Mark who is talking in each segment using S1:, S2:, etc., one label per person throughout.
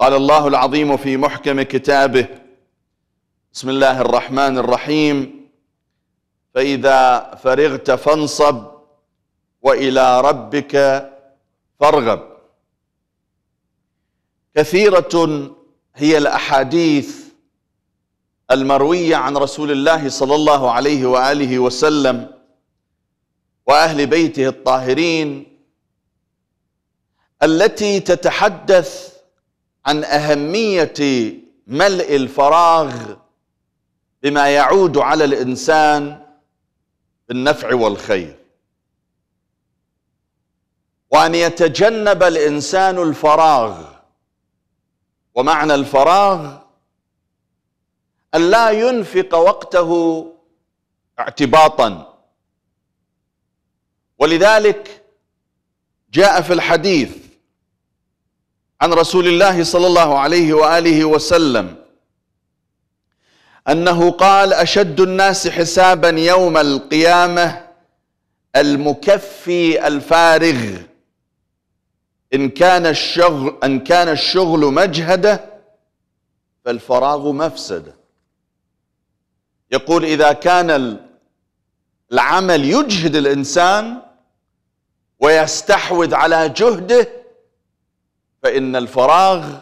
S1: قال الله العظيم في محكم كتابه بسم الله الرحمن الرحيم فإذا فرغت فانصب وإلى ربك فارغب كثيرة هي الأحاديث المروية عن رسول الله صلى الله عليه وآله وسلم وأهل بيته الطاهرين التي تتحدث عن أهمية ملء الفراغ بما يعود على الإنسان بالنفع والخير وأن يتجنب الإنسان الفراغ ومعنى الفراغ أن لا ينفق وقته اعتباطا ولذلك جاء في الحديث عن رسول الله صلى الله عليه واله وسلم انه قال اشد الناس حسابا يوم القيامه المكفي الفارغ ان كان الشغل ان كان الشغل مجهده فالفراغ مفسده يقول اذا كان العمل يجهد الانسان ويستحوذ على جهده فإن الفراغ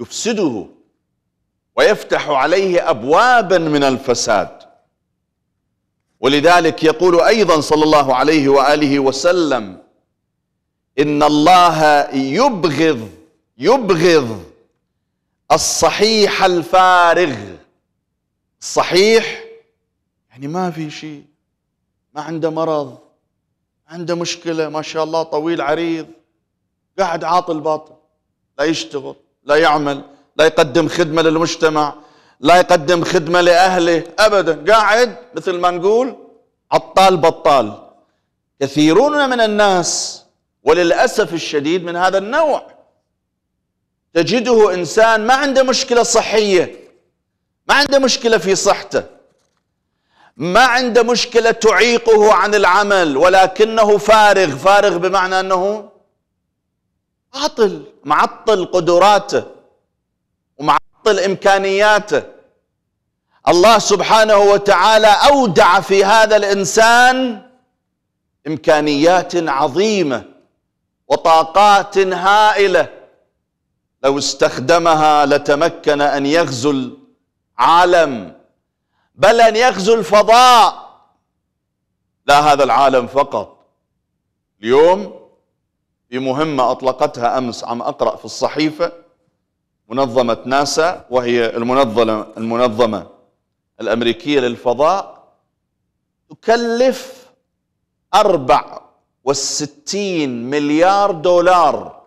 S1: يفسده ويفتح عليه أبوابا من الفساد ولذلك يقول أيضا صلى الله عليه وآله وسلم إن الله يبغض يبغض الصحيح الفارغ الصحيح يعني ما في شيء ما عنده مرض عنده مشكلة ما شاء الله طويل عريض قاعد عاطل باطل لا يشتغل لا يعمل لا يقدم خدمة للمجتمع لا يقدم خدمة لأهله أبدا قاعد مثل ما نقول عطال بطال كثيرون من الناس وللأسف الشديد من هذا النوع تجده إنسان ما عنده مشكلة صحية ما عنده مشكلة في صحته ما عنده مشكلة تعيقه عن العمل ولكنه فارغ فارغ بمعنى أنه عاطل معطل قدراته ومعطل إمكانياته الله سبحانه وتعالى أودع في هذا الإنسان إمكانيات عظيمة وطاقات هائلة لو استخدمها لتمكن أن يغزو العالم بل أن يغزو الفضاء لا هذا العالم فقط اليوم في مهمة أطلقتها أمس عم أقرأ في الصحيفة منظمة ناسا وهي المنظمة المنظمة الأمريكية للفضاء تكلف أربع والستين مليار دولار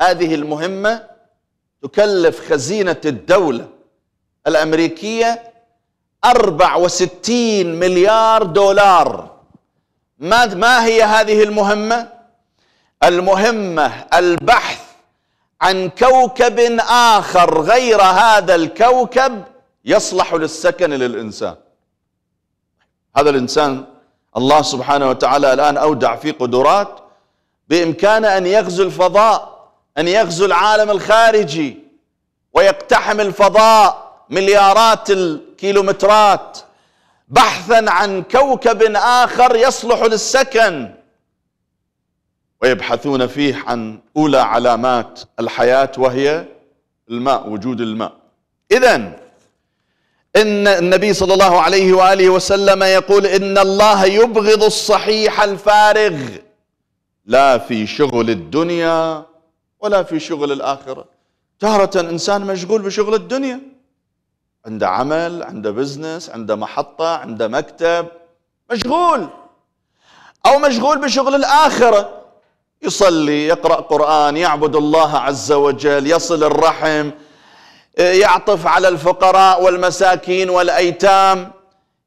S1: هذه المهمة تكلف خزينة الدولة الأمريكية أربع وستين مليار دولار ما ما هي هذه المهمة؟ المهمه البحث عن كوكب اخر غير هذا الكوكب يصلح للسكن للانسان هذا الانسان الله سبحانه وتعالى الان اودع فيه قدرات بامكانه ان يغزو الفضاء ان يغزو العالم الخارجي ويقتحم الفضاء مليارات الكيلومترات بحثا عن كوكب اخر يصلح للسكن ويبحثون فيه عن أولى علامات الحياة وهي الماء وجود الماء إذا إن النبي صلى الله عليه وآله وسلم يقول إن الله يبغض الصحيح الفارغ لا في شغل الدنيا ولا في شغل الآخرة تارة إنسان مشغول بشغل الدنيا عنده عمل عنده بزنس عنده محطة عنده مكتب مشغول أو مشغول بشغل الآخرة يصلي يقرأ قرآن يعبد الله عز وجل يصل الرحم آه، يعطف على الفقراء والمساكين والأيتام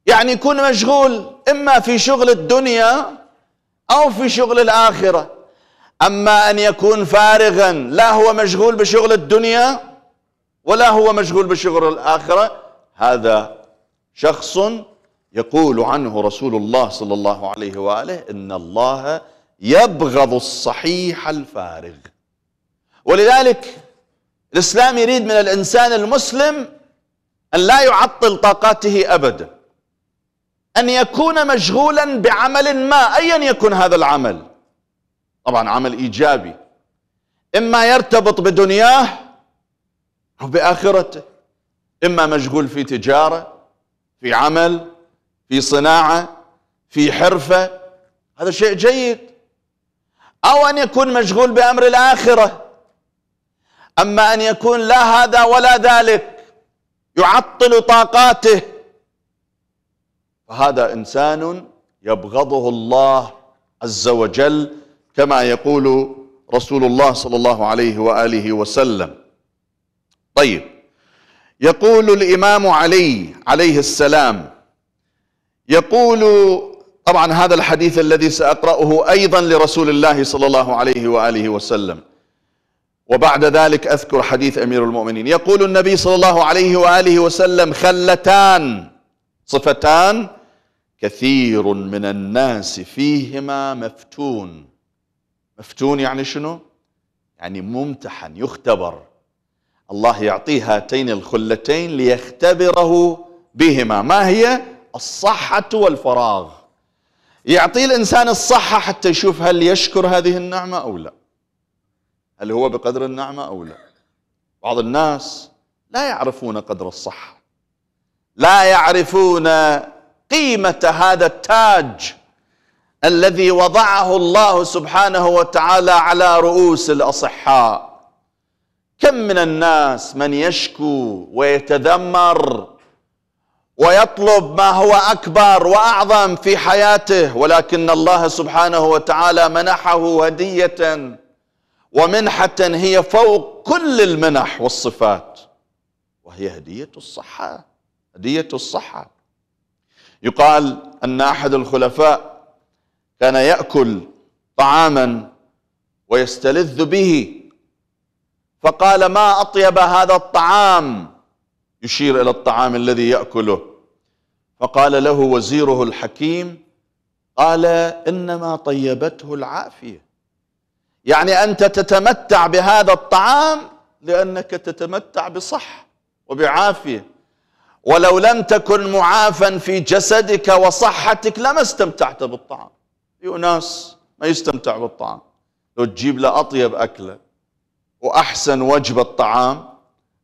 S1: يعني يكون مشغول إما في شغل الدنيا أو في شغل الآخرة أما أن يكون فارغا لا هو مشغول بشغل الدنيا ولا هو مشغول بشغل الآخرة هذا شخص يقول عنه رسول الله صلى الله عليه وآله إن الله يبغض الصحيح الفارغ ولذلك الإسلام يريد من الإنسان المسلم أن لا يعطل طاقاته أبدا أن يكون مشغولا بعمل ما أيا يكن هذا العمل طبعا عمل إيجابي إما يرتبط بدنياه أو بآخرته إما مشغول في تجارة في عمل في صناعة في حرفة هذا شيء جيد أو أن يكون مشغول بأمر الآخرة أما أن يكون لا هذا ولا ذلك يعطل طاقاته فهذا إنسان يبغضه الله عز وجل كما يقول رسول الله صلى الله عليه وآله وسلم طيب يقول الإمام علي عليه السلام يقول طبعا هذا الحديث الذي سأقرأه أيضا لرسول الله صلى الله عليه وآله وسلم وبعد ذلك أذكر حديث أمير المؤمنين يقول النبي صلى الله عليه وآله وسلم خلتان صفتان كثير من الناس فيهما مفتون مفتون يعني شنو؟ يعني ممتحن يختبر الله يعطيه هاتين الخلتين ليختبره بهما ما هي؟ الصحة والفراغ يعطي الانسان الصحه حتى يشوف هل يشكر هذه النعمه او لا هل هو بقدر النعمه او لا بعض الناس لا يعرفون قدر الصحه لا يعرفون قيمه هذا التاج الذي وضعه الله سبحانه وتعالى على رؤوس الاصحاء كم من الناس من يشكو ويتذمر ويطلب ما هو اكبر واعظم في حياته ولكن الله سبحانه وتعالى منحه هديه ومنحه هي فوق كل المنح والصفات وهي هديه الصحه هديه الصحه يقال ان احد الخلفاء كان ياكل طعاما ويستلذ به فقال ما اطيب هذا الطعام يشير الى الطعام الذي ياكله فقال له وزيره الحكيم قال انما طيبته العافيه يعني انت تتمتع بهذا الطعام لانك تتمتع بصحه وبعافيه ولو لم تكن معافا في جسدك وصحتك لما استمتعت بالطعام في ناس ما يستمتع بالطعام لو تجيب له اطيب اكله واحسن وجبه طعام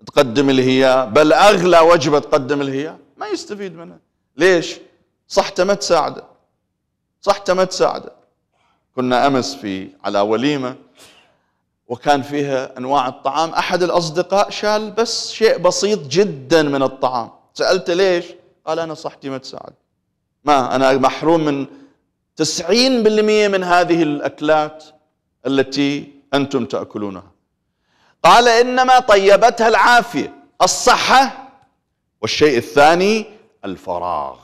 S1: تقدم هي بل اغلى وجبه تقدم هي ما يستفيد منها ليش؟ صحته ما تساعده صحته ما تساعده كنا امس في على وليمه وكان فيها انواع الطعام احد الاصدقاء شال بس شيء بسيط جدا من الطعام سالته ليش؟ قال انا صحتي ما تساعد ما انا محروم من 90% من هذه الاكلات التي انتم تاكلونها قال إنما طيبتها العافية الصحة والشيء الثاني الفراغ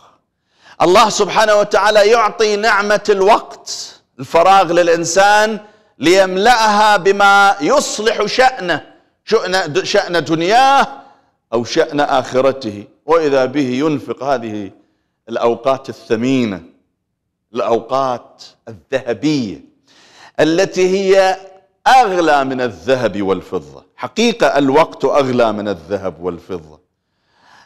S1: الله سبحانه وتعالى يعطي نعمة الوقت الفراغ للإنسان ليملأها بما يصلح شأنه شأن, شأن دنياه أو شأن آخرته وإذا به ينفق هذه الأوقات الثمينة الأوقات الذهبية التي هي أغلى من الذهب والفضة حقيقة الوقت أغلى من الذهب والفضة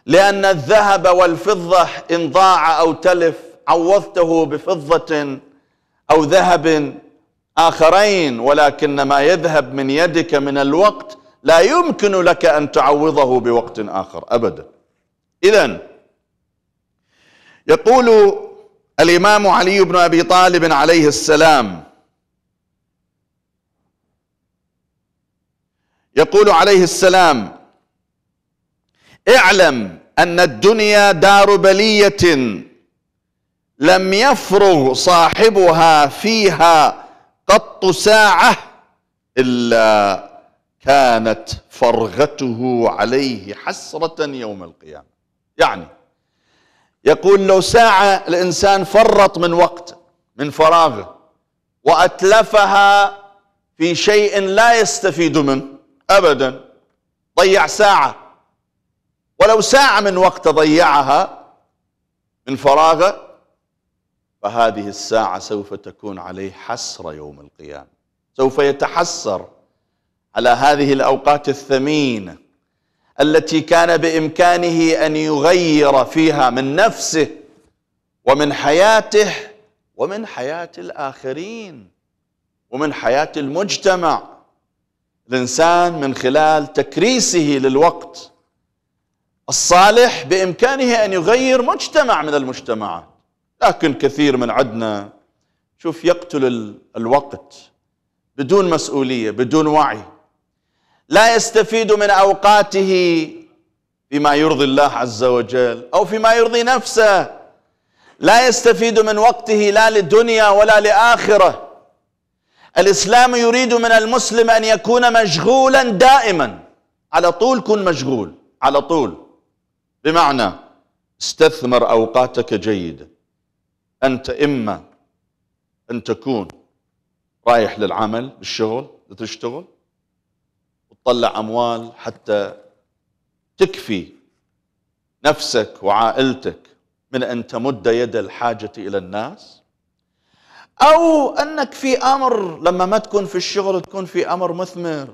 S1: لأن الذهب والفضة إن ضاع أو تلف عوضته بفضة أو ذهب آخرين ولكن ما يذهب من يدك من الوقت لا يمكن لك أن تعوضه بوقت آخر أبدا إذا يقول الإمام علي بن أبي طالب عليه السلام يقول عليه السلام اعلم ان الدنيا دار بليه لم يفرغ صاحبها فيها قط ساعه الا كانت فرغته عليه حسره يوم القيامه يعني يقول لو ساعه الانسان فرط من وقته من فراغه واتلفها في شيء لا يستفيد منه ابدا ضيع ساعه ولو ساعه من وقت ضيعها من فراغه فهذه الساعه سوف تكون عليه حسره يوم القيامه سوف يتحسر على هذه الاوقات الثمينه التي كان بامكانه ان يغير فيها من نفسه ومن حياته ومن حياه الاخرين ومن حياه المجتمع الإنسان من خلال تكريسه للوقت الصالح بإمكانه أن يغير مجتمع من المجتمعات لكن كثير من عدنا شوف يقتل الوقت بدون مسؤولية بدون وعي لا يستفيد من أوقاته فيما يرضي الله عز وجل أو فيما يرضي نفسه لا يستفيد من وقته لا لدنيا ولا لآخره الإسلام يريد من المسلم أن يكون مشغولا دائما على طول كن مشغول على طول بمعنى استثمر أوقاتك جيدا أنت إما أن تكون رايح للعمل بالشغل تشتغل وتطلع أموال حتى تكفي نفسك وعائلتك من أن تمد يد الحاجة إلى الناس أو أنك في أمر لما ما تكون في الشغل تكون في أمر مثمر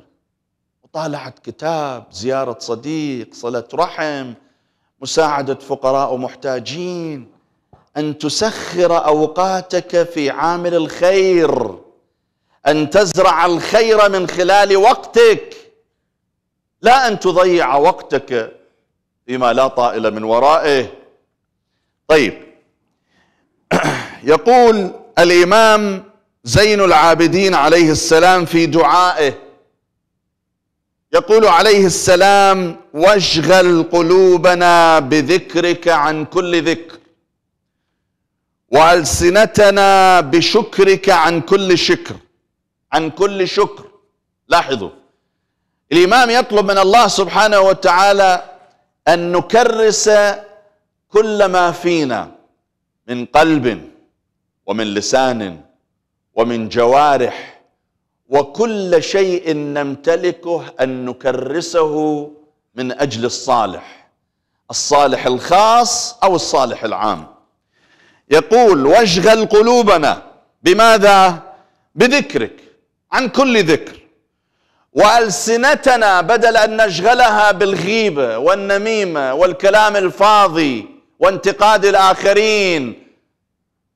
S1: طالعة كتاب زيارة صديق صلة رحم مساعدة فقراء ومحتاجين أن تسخر أوقاتك في عامل الخير أن تزرع الخير من خلال وقتك لا أن تضيع وقتك فيما لا طائل من ورائه طيب يقول الامام زين العابدين عليه السلام في دعائه يقول عليه السلام واشغل قلوبنا بذكرك عن كل ذكر والسنتنا بشكرك عن كل شكر عن كل شكر لاحظوا الامام يطلب من الله سبحانه وتعالى ان نكرس كل ما فينا من قلب ومن لسان ومن جوارح وكل شيء نمتلكه ان نكرسه من اجل الصالح الصالح الخاص او الصالح العام يقول واشغل قلوبنا بماذا بذكرك عن كل ذكر والسنتنا بدل ان نشغلها بالغيبه والنميمه والكلام الفاضي وانتقاد الاخرين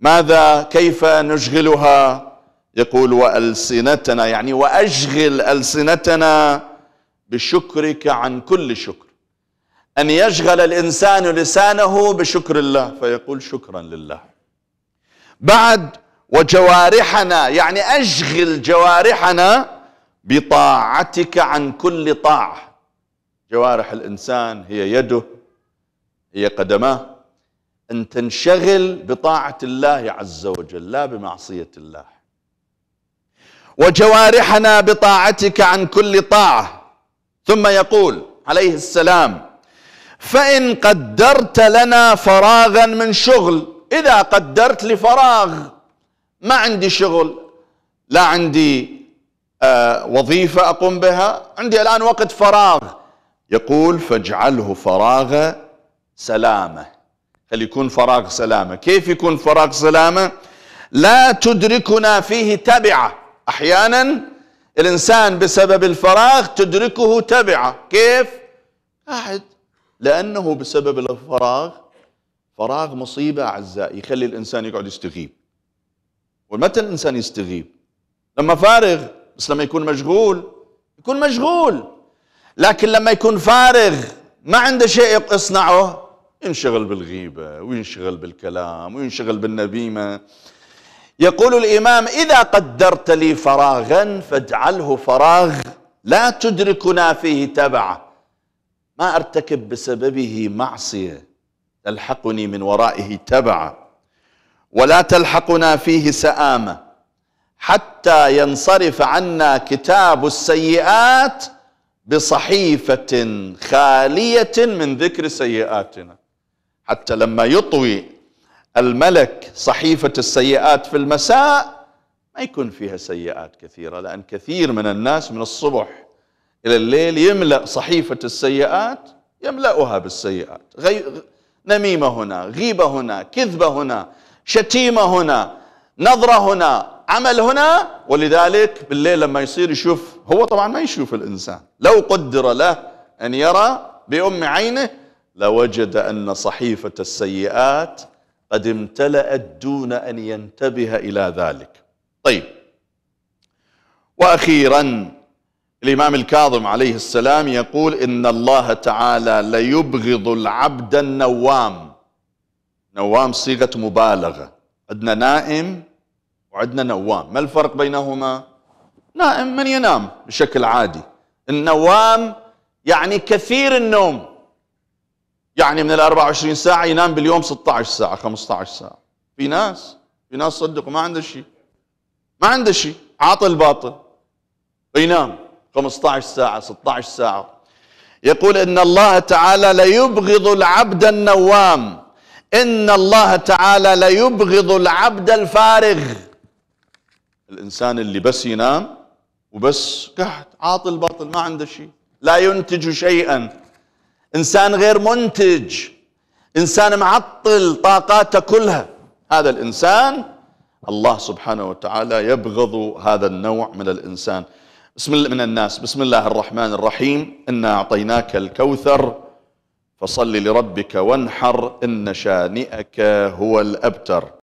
S1: ماذا كيف نشغلها يقول والسنتنا يعني واشغل السنتنا بشكرك عن كل شكر ان يشغل الانسان لسانه بشكر الله فيقول شكرا لله بعد وجوارحنا يعني اشغل جوارحنا بطاعتك عن كل طاعه جوارح الانسان هي يده هي قدماه أن تنشغل بطاعة الله عز وجل لا بمعصية الله وجوارحنا بطاعتك عن كل طاعة ثم يقول عليه السلام فإن قدرت لنا فراغا من شغل إذا قدرت لفراغ ما عندي شغل لا عندي آه، وظيفة أقوم بها عندي الآن وقت فراغ يقول فاجعله فراغ سلامه اللي يكون فراغ سلامة كيف يكون فراغ سلامة لا تدركنا فيه تبعة أحيانا الإنسان بسبب الفراغ تدركه تبعة كيف قاعد لأنه بسبب الفراغ فراغ مصيبة أعزائي يخلي الإنسان يقعد يستغيب ومتى الإنسان يستغيب لما فارغ بس لما يكون مشغول يكون مشغول لكن لما يكون فارغ ما عنده شيء يصنعه ينشغل بالغيبة وينشغل بالكلام وينشغل بالنبيمة يقول الإمام إذا قدرت لي فراغا فاجعله فراغ لا تدركنا فيه تبعه ما أرتكب بسببه معصية تلحقني من ورائه تبعه ولا تلحقنا فيه سآمة حتى ينصرف عنا كتاب السيئات بصحيفة خالية من ذكر سيئاتنا حتى لما يطوي الملك صحيفة السيئات في المساء ما يكون فيها سيئات كثيرة لأن كثير من الناس من الصبح إلى الليل يملأ صحيفة السيئات يملأها بالسيئات غي... نميمة هنا غيبة هنا كذبة هنا شتيمة هنا نظرة هنا عمل هنا ولذلك بالليل لما يصير يشوف هو طبعا ما يشوف الإنسان لو قدر له أن يرى بأم عينه لوجد ان صحيفه السيئات قد امتلأت دون ان ينتبه الى ذلك. طيب. واخيرا الامام الكاظم عليه السلام يقول ان الله تعالى ليبغض العبد النوام. نوام صيغه مبالغه، عندنا نائم وعندنا نوام، ما الفرق بينهما؟ نائم من ينام بشكل عادي، النوام يعني كثير النوم يعني من ال 24 ساعه ينام باليوم 16 ساعه 15 ساعه في ناس في ناس صدق ما عنده شيء ما عنده شيء عاطل باطل ينام 15 ساعه 16 ساعه يقول ان الله تعالى ليبغض العبد النوام ان الله تعالى ليبغض العبد الفارغ الانسان اللي بس ينام وبس قاعد عاطل باطل ما عنده شيء لا ينتج شيئا انسان غير منتج انسان معطل طاقاته كلها هذا الانسان الله سبحانه وتعالى يبغض هذا النوع من الانسان بسم الله من الناس بسم الله الرحمن الرحيم انا اعطيناك الكوثر فصل لربك وانحر ان شانئك هو الابتر